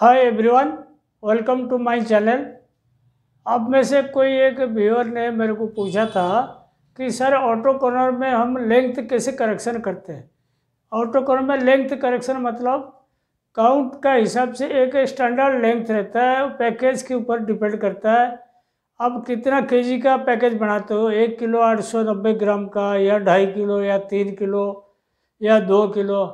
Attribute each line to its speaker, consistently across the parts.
Speaker 1: hi everyone welcome to my channel आप में से कोई एक व्यूअर ने मेरे को पूछा था कि सर ऑटो कॉर्नर में हम लेंथ कैसे करेक्शन करते हैं ऑटो कॉर्नर में लेंथ करेक्शन मतलब काउंट का हिसाब से एक स्टैंडर्ड लेंथ रहता है पैकेज के ऊपर डिपेंड करता है आप कितना केजी का पैकेज बनाते हो एक किलो आठ सौ नब्बे ग्राम का या ढाई किलो या तीन किलो या दो किलो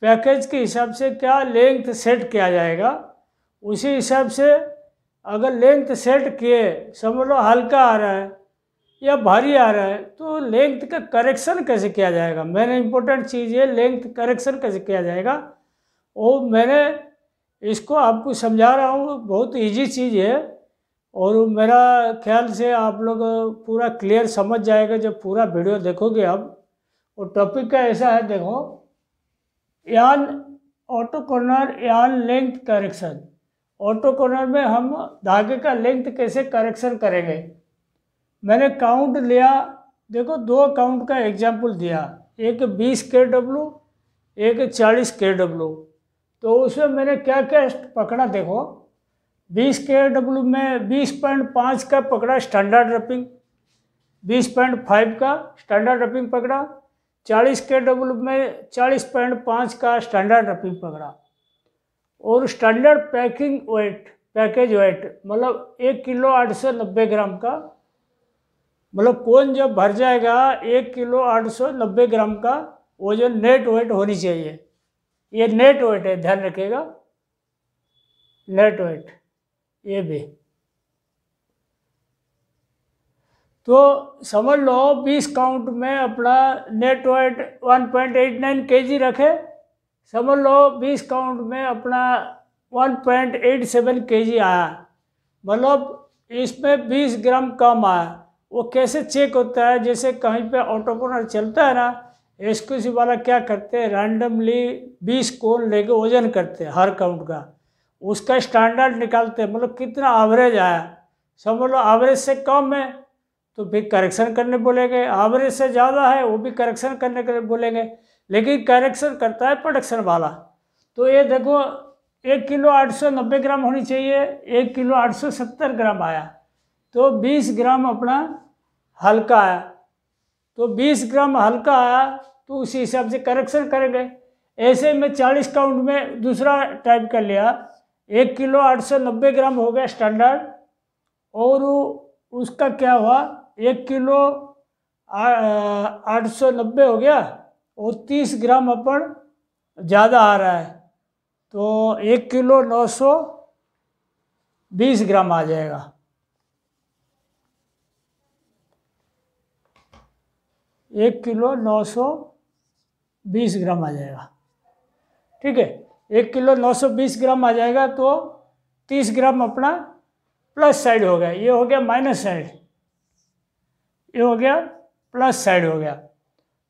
Speaker 1: पैकेज के हिसाब से क्या लेंथ सेट किया जाएगा उसी हिसाब से अगर लेंथ सेट किए समझ लो हल्का आ रहा है या भारी आ रहा है तो लेंथ का करेक्शन कैसे किया जाएगा मैंने इम्पोर्टेंट चीज़ है लेंथ करेक्शन कैसे किया जाएगा वो मैंने इसको आपको समझा रहा हूँ बहुत इजी चीज़ है और मेरा ख्याल से आप लोग पूरा क्लियर समझ जाएगा जब पूरा वीडियो देखोगे अब और टॉपिक का ऐसा है देखो यान ऑटो कॉर्नर यान लेंथ करेक्शन ऑटो कॉर्नर में हम धागे का लेंथ कैसे करेक्शन करेंगे मैंने काउंट लिया देखो दो काउंट का एग्जाम्पल दिया एक बीस के डब्लू एक चालीस के डब्लू तो उसमें मैंने क्या क्या पकड़ा देखो बीस के डब्लू में बीस पॉइंट पाँच का पकड़ा स्टैंडर्ड रपिंग बीस पॉइंट फाइव का स्टैंडर्ड रपिंग पकड़ा चालीस के डबल में चालीस पॉइंट पाँच का स्टैंडर्ड रफिंग पकड़ा और standard packing weight package weight मतलब एक किलो आठ सौ नब्बे ग्राम का मतलब कौन जब भर जाएगा एक किलो आठ सौ नब्बे ग्राम का वो जो नेट वेट होनी चाहिए ये नेट वेट है ध्यान रखिएगा नेट वेट ये भी तो समझ लो 20 काउंट में अपना नेट वेट 1.89 पॉइंट रखे समझ लो 20 काउंट में अपना 1.87 पॉइंट आया मतलब इसमें 20 ग्राम कम आया वो कैसे चेक होता है जैसे कहीं पे ऑटोकोनर चलता है ना एसक्यूसी वाला क्या करते हैं रैंडमली 20 कोन लेके वजन करते हैं हर काउंट का उसका स्टैंडर्ड निकालते हैं मतलब कितना एवरेज आया समझ लो एवरेज से कम है तो फिर करेक्शन करने बोलेंगे एवरेज से ज़्यादा है वो भी करेक्शन करने के बोलेंगे लेकिन करेक्शन करता है प्रोडक्शन वाला तो ये देखो एक किलो 890 ग्राम होनी चाहिए एक किलो 870 ग्राम आया तो 20 ग्राम अपना हल्का आया तो 20 ग्राम हल्का आया तो उसी हिसाब से करेक्शन करेंगे ऐसे में 40 काउंट में दूसरा टाइप कर लिया एक किलो 890 ग्राम हो गया स्टैंडर्ड और उसका क्या हुआ एक किलो आठ सौ नब्बे हो गया और तीस ग्राम अपन ज़्यादा आ रहा है तो एक किलो नौ सौ बीस ग्राम आ जाएगा एक किलो नौ सौ बीस ग्राम आ जाएगा ठीक है एक किलो नौ सौ बीस ग्राम आ जाएगा तो तीस ग्राम अपना प्लस साइड हो गया ये हो गया माइनस साइड ये हो गया प्लस साइड हो गया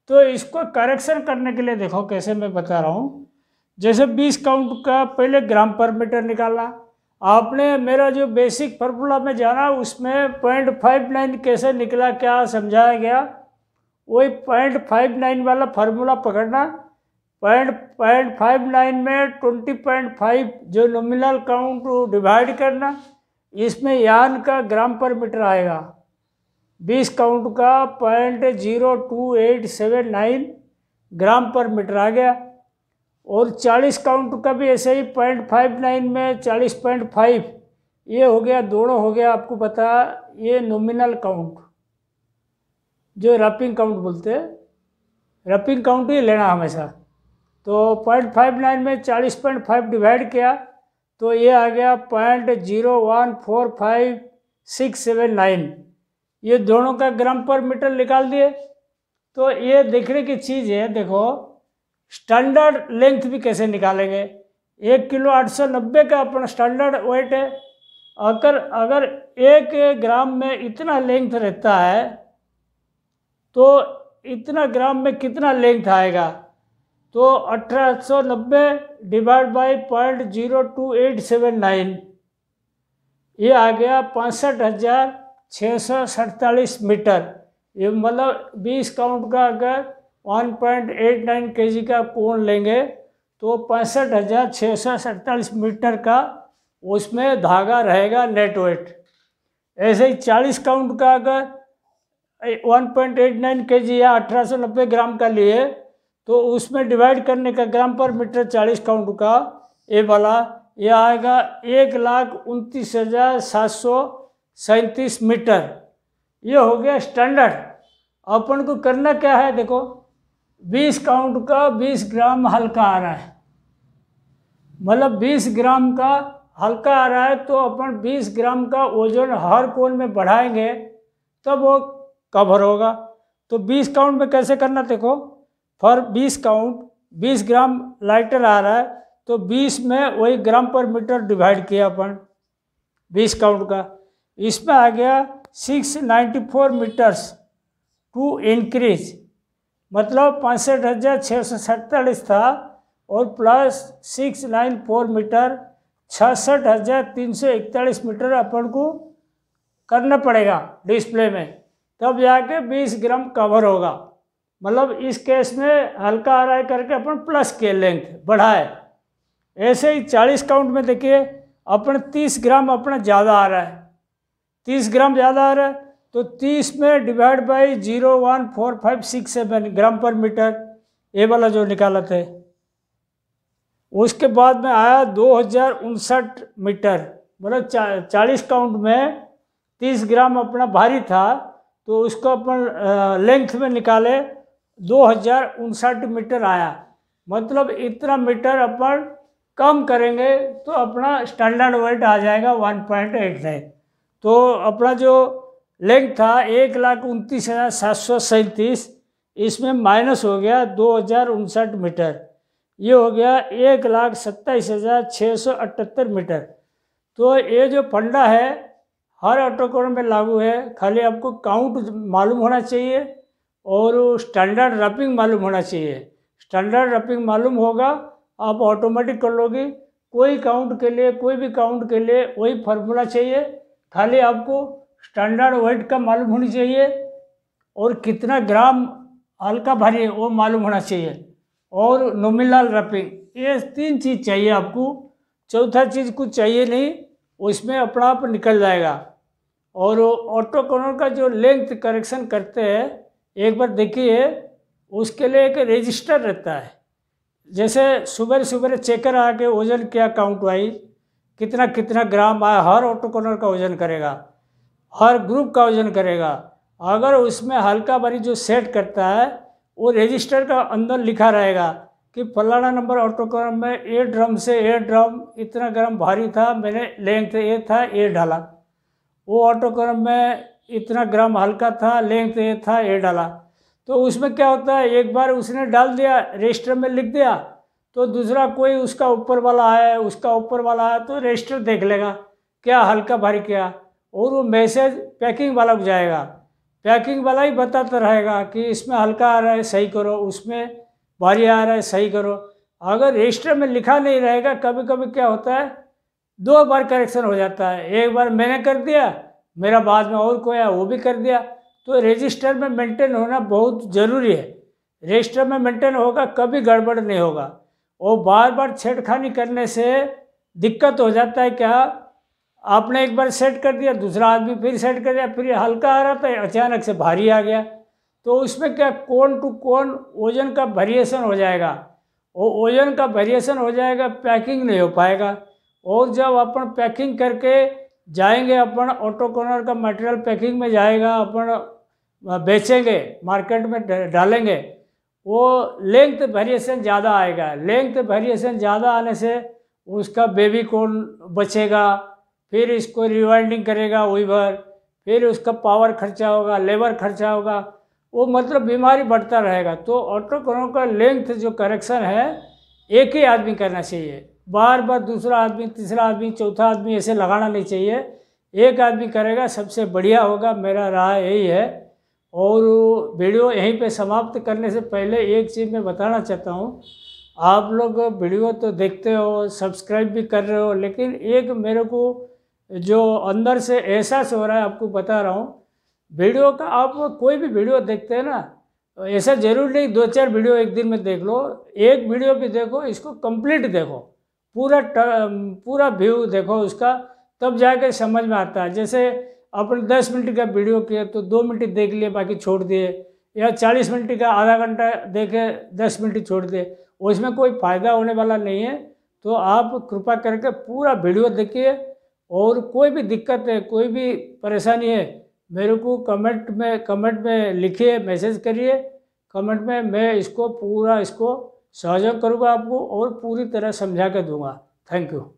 Speaker 1: तो इसको करेक्शन करने के लिए देखो कैसे मैं बता रहा हूँ जैसे बीस काउंट का पहले ग्राम पर मीटर निकाला आपने मेरा जो बेसिक फार्मूला में जाना उसमें पॉइंट फाइव नाइन कैसे निकला क्या समझाया गया वही पॉइंट फाइव नाइन वाला फार्मूला पकड़ना पॉइंट पॉइंट फाइव नाइन में ट्वेंटी पॉइंट फाइव जो नोमिनल काउंट डिवाइड करना इसमें यान का ग्राम पर मीटर आएगा बीस काउंट का point zero two eight seven nine gram per metre आ गया और चालीस काउंट का भी ऐसे ही पॉइंट फाइव नाइन में चालीस पॉइंट फाइव ये हो गया दोनों हो गया आपको पता ये नोमिनल काउंट जो रपिंग काउंट बोलते हैं रपिंग काउंट ही लेना हमेशा तो पॉइंट फाइव नाइन में चालीस पॉइंट फाइव डिवाइड किया तो ये आ गया point zero one four five six seven nine ये दोनों का ग्राम पर मीटर निकाल दिए तो ये देखने की चीज़ है देखो स्टैंडर्ड लेंथ भी कैसे निकालेंगे एक किलो आठ सौ नब्बे का अपना स्टैंडर्ड वेट है अगर अगर एक ग्राम में इतना लेंथ रहता है तो इतना ग्राम में कितना लेंथ आएगा तो अठारह सौ नब्बे divide by point zero two eight seven nine ये आ गया पैंसठ हज़ार छः सौ सड़तालीस मीटर ये मतलब बीस काउंट का अगर वन पॉइंट एट नाइन के जी का कोण लेंगे तो पैंसठ हज़ार छः सौ मीटर का उसमें धागा रहेगा नेट वेट ऐसे ही चालीस काउंट का अगर वन पॉइंट एट नाइन के जी या अठारह सौ नब्बे ग्राम का लिए तो उसमें डिवाइड करने का ग्राम पर मीटर चालीस काउंट का ये वाला ये आएगा एक लाख उनतीस हज़ार सात सौ सैंतीस मीटर ये हो गया स्टैंडर्ड अपन को करना क्या है देखो बीस काउंट का बीस ग्राम हल्का आ रहा है मतलब बीस ग्राम का हल्का आ रहा है तो अपन बीस ग्राम का ओजन हर कोन में बढ़ाएंगे तब वो कवर होगा तो बीस काउंट में कैसे करना देखो फॉर बीस काउंट बीस ग्राम लाइटर आ रहा है तो बीस में वही ग्राम पर मीटर डिवाइड किया अपन बीस काउंट का इसमें आ गया 694 मीटर्स टू इंक्रीज मतलब पैंसठ हज़ार छः सौ सैतालीस था और plus six nine four metre छसठ हज़ार तीन सौ इकतालीस मीटर अपन को करना पड़ेगा डिस्प्ले में तब जाके बीस ग्राम कवर होगा मतलब इस केस में हल्का आ रहा है करके अपन प्लस के लेंथ बढ़ाए ऐसे ही चालीस काउंट में देखिए अपन तीस ग्राम अपना ज़्यादा आ रहा है तीस ग्राम ज़्यादा आ रहा है तो तीस में divide by zero one four five six seven gram per metre ये वाला जो निकाला थे उसके बाद में आया दो हज़ार उनसठ मीटर मतलब चा, चालीस काउंट में तीस ग्राम अपना भारी था तो उसको अपन लेंथ में निकाले दो हज़ार उनसठ मीटर आया मतलब इतना मीटर अपन कम करेंगे तो अपना स्टैंडर्ड वेट आ जाएगा वन पॉइंट एट नाइन तो अपना जो लेंथ था एक लाख उनतीस हज़ार सात सौ सैंतीस इसमें माइनस हो गया दो हज़ार उनसठ मीटर ये हो गया एक लाख सत्ताईस हज़ार छः सौ अठहत्तर मीटर तो ये जो फंडा है हर ऑटोकोन में लागू है खाली आपको काउंट मालूम होना चाहिए और स्टैंडर्ड रपिंग मालूम होना चाहिए स्टैंडर्ड रपिंग मालूम होगा आप ऑटोमेटिक कर लोगे कोई काउंट के लिए कोई भी काउंट के लिए वही फार्मूला चाहिए खाली आपको स्टैंडर्ड वेट का मालूम होनी चाहिए और कितना ग्राम हल्का भारी है वो मालूम होना चाहिए और नोमिलाल रैपिंग ये तीन चीज़ चाहिए आपको चौथा चीज़ कुछ चाहिए नहीं उसमें अपना आप निकल जाएगा और ऑटो कॉर्नर का जो लेंथ करेक्शन करते हैं एक बार देखिए उसके लिए एक रजिस्टर रहता है जैसे सुबह सुबह चेकर आके वजन क्या काउंट वाइज कितना कितना ग्राम आया हर ऑटोकोनर का वजन करेगा हर ग्रुप का वजन करेगा अगर उसमें हल्का भारी जो सेट करता है वो रजिस्टर का अंदर लिखा रहेगा कि फलाना नंबर ऑटोकोनर में ए ड्रम से ए ड्रम इतना ग्राम भारी था मैंने लेंथ ए था ए डाला वो ऑटोकोनर में इतना ग्राम हल्का था लेंथ ए था ए डाला तो उसमें क्या होता है एक बार उसने डाल दिया रजिस्टर में लिख दिया तो दूसरा कोई उसका ऊपर वाला है उसका ऊपर वाला है तो रजिस्टर देख लेगा क्या हल्का भारी क्या और वो मैसेज पैकिंग वाला को जाएगा पैकिंग वाला ही बताता रहेगा कि इसमें हल्का आ रहा है सही करो उसमें भारी आ रहा है सही करो अगर रजिस्टर में लिखा नहीं रहेगा कभी कभी क्या होता है दो बार करेक्शन हो जाता है एक बार मैंने कर दिया मेरा बाद में और कोई है वो भी कर दिया तो रजिस्टर में मेंटेन होना बहुत ज़रूरी है रजिस्टर में मेंटेन होगा कभी गड़बड़ नहीं होगा वो बार बार छेड़खानी करने से दिक्कत हो जाता है क्या आपने एक बार सेट कर दिया दूसरा आदमी फिर सेट कर दिया फिर हल्का आ रहा था अचानक से भारी आ गया तो उसमें क्या कौन टू कौन ओजन का वेरिएशन हो जाएगा वो ओजन का वेरिएशन हो जाएगा पैकिंग नहीं हो पाएगा और जब अपन पैकिंग करके जाएंगे अपन ऑटो कॉर्नर का मटेरियल पैकिंग में जाएगा अपन बेचेंगे मार्केट में डालेंगे वो लेंथ वेरिएशन ज़्यादा आएगा लेंथ वेरिएशन ज़्यादा आने से उसका बेबी कोड बचेगा फिर इसको रिवाइंडिंग करेगा वीवर फिर उसका पावर खर्चा होगा लेबर खर्चा होगा वो मतलब बीमारी बढ़ता रहेगा तो ऑटोक्रोन का लेंथ जो करेक्शन है एक ही आदमी करना चाहिए बार बार दूसरा आदमी तीसरा आदमी चौथा आदमी ऐसे लगाना नहीं चाहिए एक आदमी करेगा सबसे बढ़िया होगा मेरा राय यही है और वीडियो यहीं पे समाप्त करने से पहले एक चीज़ मैं बताना चाहता हूँ आप लोग वीडियो तो देखते हो सब्सक्राइब भी कर रहे हो लेकिन एक मेरे को जो अंदर से एहसास हो रहा है आपको बता रहा हूँ वीडियो का आप कोई भी वीडियो देखते हैं ना ऐसा जरूर नहीं दो चार वीडियो एक दिन में देख लो एक वीडियो भी देखो इसको कंप्लीट देखो पूरा पूरा व्यू देखो उसका तब जाके समझ में आता है जैसे अपने दस मिनट का वीडियो किया तो दो मिनट देख लिए बाकी छोड़ दिए या चालीस मिनट का आधा घंटा देखे दस मिनट छोड़ दिए उसमें कोई फ़ायदा होने वाला नहीं है तो आप कृपा करके पूरा वीडियो देखिए और कोई भी दिक्कत है कोई भी परेशानी है मेरे को कमेंट में कमेंट में लिखिए मैसेज करिए कमेंट में मैं इसको पूरा इसको सहयोग करूँगा आपको और पूरी तरह समझा के दूँगा थैंक यू